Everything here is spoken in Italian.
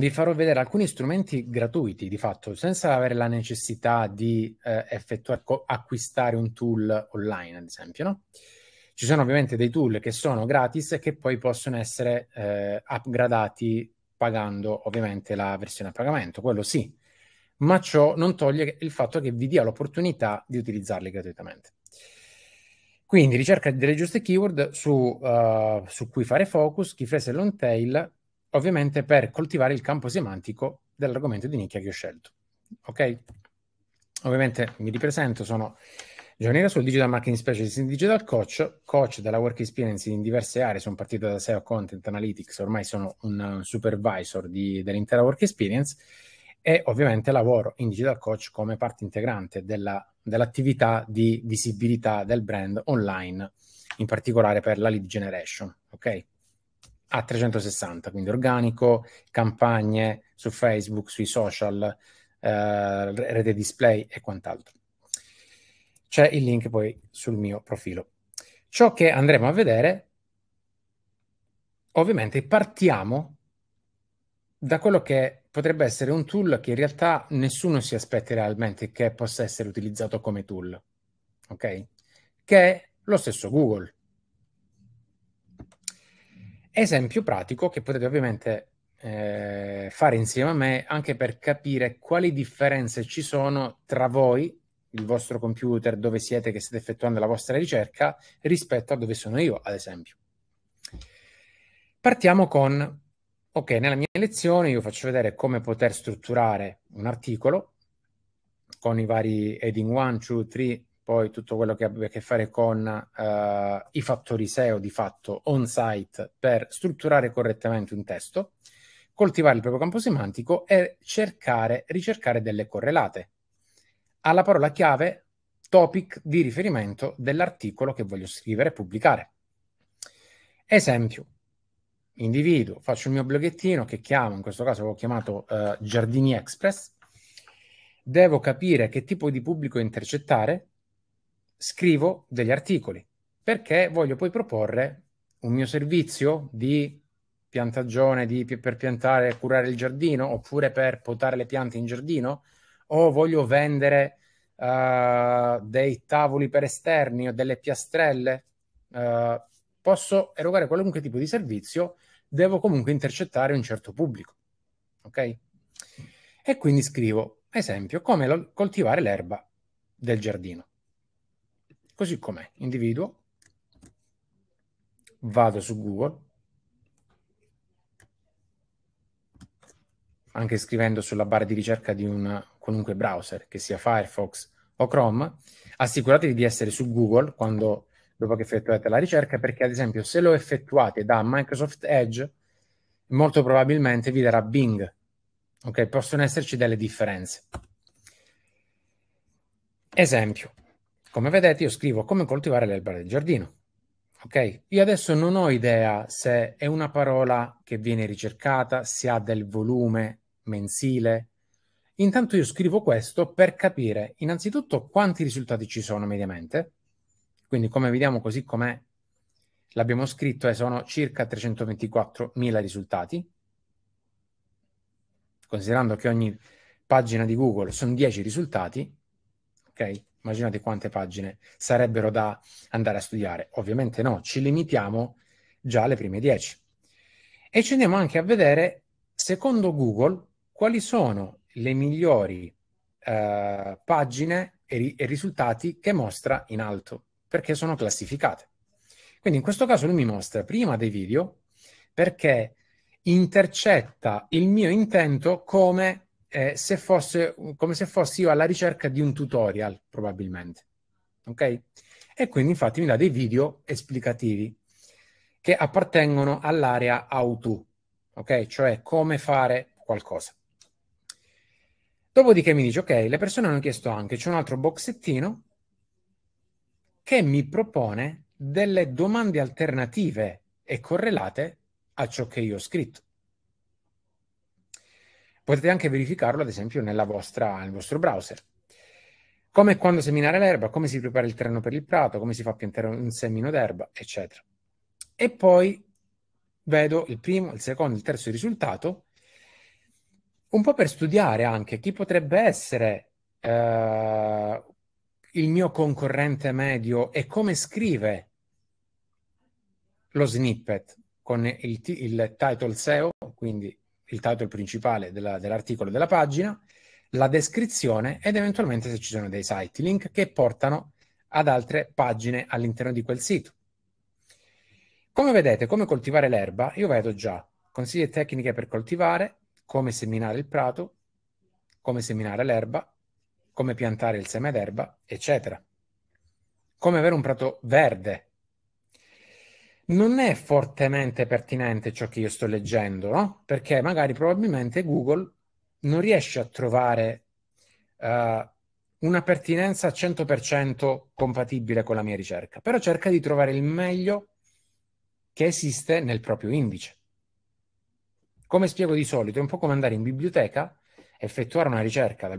vi farò vedere alcuni strumenti gratuiti, di fatto, senza avere la necessità di eh, effettuare, acquistare un tool online, ad esempio, no? Ci sono ovviamente dei tool che sono gratis e che poi possono essere eh, upgradati pagando ovviamente la versione a pagamento, quello sì, ma ciò non toglie il fatto che vi dia l'opportunità di utilizzarli gratuitamente. Quindi ricerca delle giuste keyword su, uh, su cui fare focus, chi fese long tail ovviamente per coltivare il campo semantico dell'argomento di nicchia che ho scelto. Ok? Ovviamente mi ripresento, sono Giovanni Rasul, Digital Marketing Specialist in Digital Coach, coach della Work Experience in diverse aree, sono partito da SEO Content Analytics, ormai sono un supervisor di, dell'intera Work Experience e ovviamente lavoro in Digital Coach come parte integrante della, dell'attività di visibilità del brand online, in particolare per la lead generation. Ok? a 360, quindi organico, campagne su Facebook, sui social, eh, rete display e quant'altro. C'è il link poi sul mio profilo. Ciò che andremo a vedere, ovviamente partiamo da quello che potrebbe essere un tool che in realtà nessuno si aspetta realmente che possa essere utilizzato come tool, ok? Che è lo stesso Google. Esempio pratico che potete ovviamente eh, fare insieme a me anche per capire quali differenze ci sono tra voi, il vostro computer, dove siete che state effettuando la vostra ricerca, rispetto a dove sono io, ad esempio. Partiamo con, ok, nella mia lezione io faccio vedere come poter strutturare un articolo con i vari heading 1, 2, 3, poi tutto quello che abbia a che fare con uh, i fattori SEO di fatto on-site per strutturare correttamente un testo, coltivare il proprio campo semantico e cercare, ricercare delle correlate alla parola chiave topic di riferimento dell'articolo che voglio scrivere e pubblicare. Esempio, individuo, faccio il mio bloghettino che chiamo, in questo caso l'ho chiamato uh, Giardini Express, devo capire che tipo di pubblico intercettare, scrivo degli articoli perché voglio poi proporre un mio servizio di piantagione di, per piantare e curare il giardino oppure per potare le piante in giardino o voglio vendere uh, dei tavoli per esterni o delle piastrelle uh, posso erogare qualunque tipo di servizio devo comunque intercettare un certo pubblico ok e quindi scrivo esempio come lo, coltivare l'erba del giardino così com'è, individuo, vado su Google, anche scrivendo sulla barra di ricerca di un qualunque browser, che sia Firefox o Chrome, assicuratevi di essere su Google quando, dopo che effettuate la ricerca, perché ad esempio se lo effettuate da Microsoft Edge, molto probabilmente vi darà Bing. Ok, possono esserci delle differenze. Esempio, come vedete io scrivo come coltivare l'erba del giardino. Ok? Io adesso non ho idea se è una parola che viene ricercata, se ha del volume mensile. Intanto io scrivo questo per capire innanzitutto quanti risultati ci sono mediamente. Quindi come vediamo così com'è l'abbiamo scritto e sono circa 324.000 risultati. Considerando che ogni pagina di Google sono 10 risultati, ok? immaginate quante pagine sarebbero da andare a studiare. Ovviamente no, ci limitiamo già alle prime 10. E ci andiamo anche a vedere, secondo Google, quali sono le migliori eh, pagine e, ri- e risultati che mostra in alto, perché sono classificate. Quindi in questo caso lui mi mostra prima dei video perché intercetta il mio intento come eh, se fosse come se fossi io alla ricerca di un tutorial, probabilmente. Ok? E quindi infatti mi dà dei video esplicativi che appartengono all'area how to, ok? Cioè come fare qualcosa. Dopodiché mi dice, ok, le persone hanno chiesto anche, c'è un altro boxettino che mi propone delle domande alternative e correlate a ciò che io ho scritto. Potete anche verificarlo, ad esempio, vostra, nel vostro browser. Come e quando seminare l'erba, come si prepara il terreno per il prato, come si fa a piantare un semino d'erba, eccetera. E poi vedo il primo, il secondo, il terzo risultato, un po' per studiare anche chi potrebbe essere eh, il mio concorrente medio e come scrive lo snippet con il, il title SEO, quindi il title principale della, dell'articolo della pagina, la descrizione ed eventualmente se ci sono dei site link che portano ad altre pagine all'interno di quel sito. Come vedete, come coltivare l'erba, io vedo già consigli e tecniche per coltivare, come seminare il prato, come seminare l'erba, come piantare il seme d'erba, eccetera. Come avere un prato verde non è fortemente pertinente ciò che io sto leggendo, no? Perché magari probabilmente Google non riesce a trovare uh, una pertinenza 100% compatibile con la mia ricerca, però cerca di trovare il meglio che esiste nel proprio indice. Come spiego di solito, è un po' come andare in biblioteca, e effettuare una ricerca